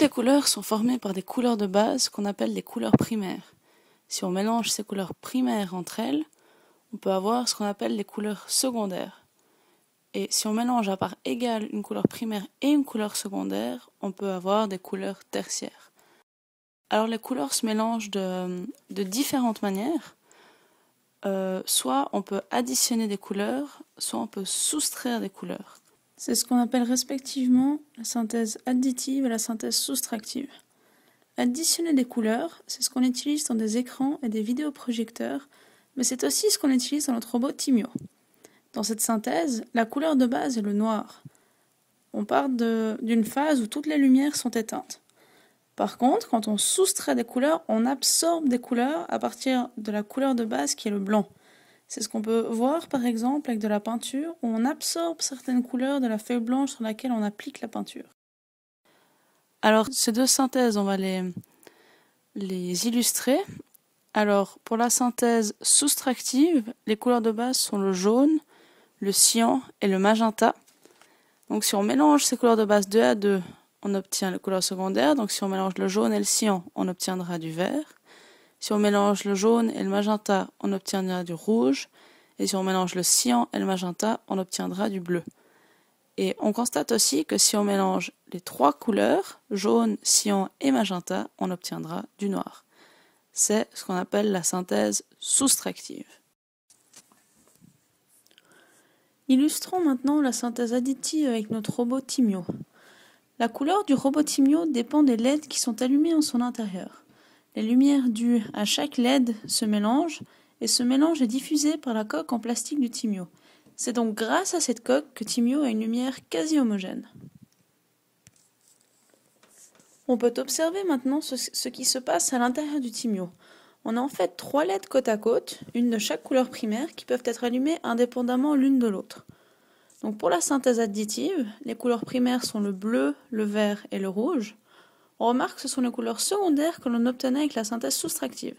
Toutes les couleurs sont formées par des couleurs de base qu'on appelle les couleurs primaires. Si on mélange ces couleurs primaires entre elles, on peut avoir ce qu'on appelle les couleurs secondaires. Et si on mélange à part égale une couleur primaire et une couleur secondaire, on peut avoir des couleurs tertiaires. Alors les couleurs se mélangent de, différentes manières. Euh, soit on peut additionner des couleurs, soit on peut soustraire des couleurs. C'est ce qu'on appelle respectivement la synthèse additive et la synthèse soustractive. Additionner des couleurs, c'est ce qu'on utilise dans des écrans et des vidéoprojecteurs, mais c'est aussi ce qu'on utilise dans notre robot Timio. Dans cette synthèse, la couleur de base est le noir. On part d'une phase où toutes les lumières sont éteintes. Par contre, quand on soustrait des couleurs, on absorbe des couleurs à partir de la couleur de base qui est le blanc. C'est ce qu'on peut voir par exemple avec de la peinture où on absorbe certaines couleurs de la feuille blanche sur laquelle on applique la peinture. Alors ces deux synthèses, on va les, illustrer. Alors pour la synthèse soustractive, les couleurs de base sont le jaune, le cyan et le magenta. Donc si on mélange ces couleurs de base 2 à 2, on obtient les couleur secondaire. Donc si on mélange le jaune et le cyan, on obtiendra du vert. Si on mélange le jaune et le magenta, on obtiendra du rouge. Et si on mélange le cyan et le magenta, on obtiendra du bleu. Et on constate aussi que si on mélange les trois couleurs, jaune, cyan et magenta, on obtiendra du noir. C'est ce qu'on appelle la synthèse soustractive. Illustrons maintenant la synthèse additive avec notre robot Timio. La couleur du robot Timio dépend des LED qui sont allumées en son intérieur. Les lumières dues à chaque LED se mélangent et ce mélange est diffusé par la coque en plastique du Timio. C'est donc grâce à cette coque que Timio a une lumière quasi homogène. On peut observer maintenant ce, qui se passe à l'intérieur du Thymio. On a en fait trois LED côte à côte, une de chaque couleur primaire, qui peuvent être allumées indépendamment l'une de l'autre. Donc pour la synthèse additive, les couleurs primaires sont le bleu, le vert et le rouge. On remarque que ce sont les couleurs secondaires que l'on obtenait avec la synthèse soustractive.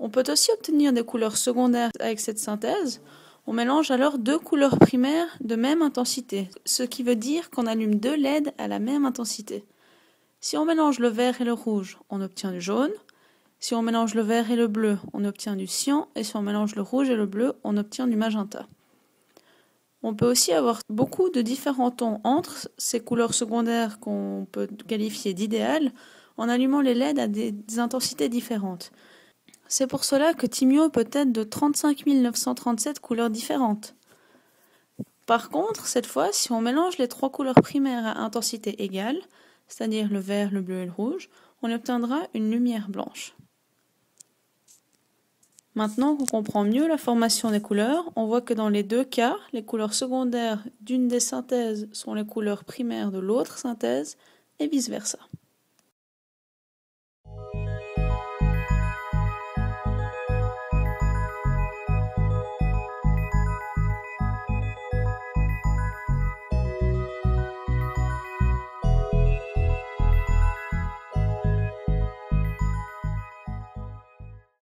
On peut aussi obtenir des couleurs secondaires avec cette synthèse. On mélange alors deux couleurs primaires de même intensité, ce qui veut dire qu'on allume deux LED à la même intensité. Si on mélange le vert et le rouge, on obtient du jaune. Si on mélange le vert et le bleu, on obtient du cyan. Et si on mélange le rouge et le bleu, on obtient du magenta. On peut aussi avoir beaucoup de différents tons entre ces couleurs secondaires qu'on peut qualifier d'idéales en allumant les LED à des intensités différentes. C'est pour cela que Timio peut être de 35 937 couleurs différentes. Par contre, cette fois, si on mélange les trois couleurs primaires à intensité égale, c'est-à-dire le vert, le bleu et le rouge, on obtiendra une lumière blanche. Maintenant qu'on comprend mieux la formation des couleurs, on voit que dans les deux cas, les couleurs secondaires d'une des synthèses sont les couleurs primaires de l'autre synthèse et vice-versa.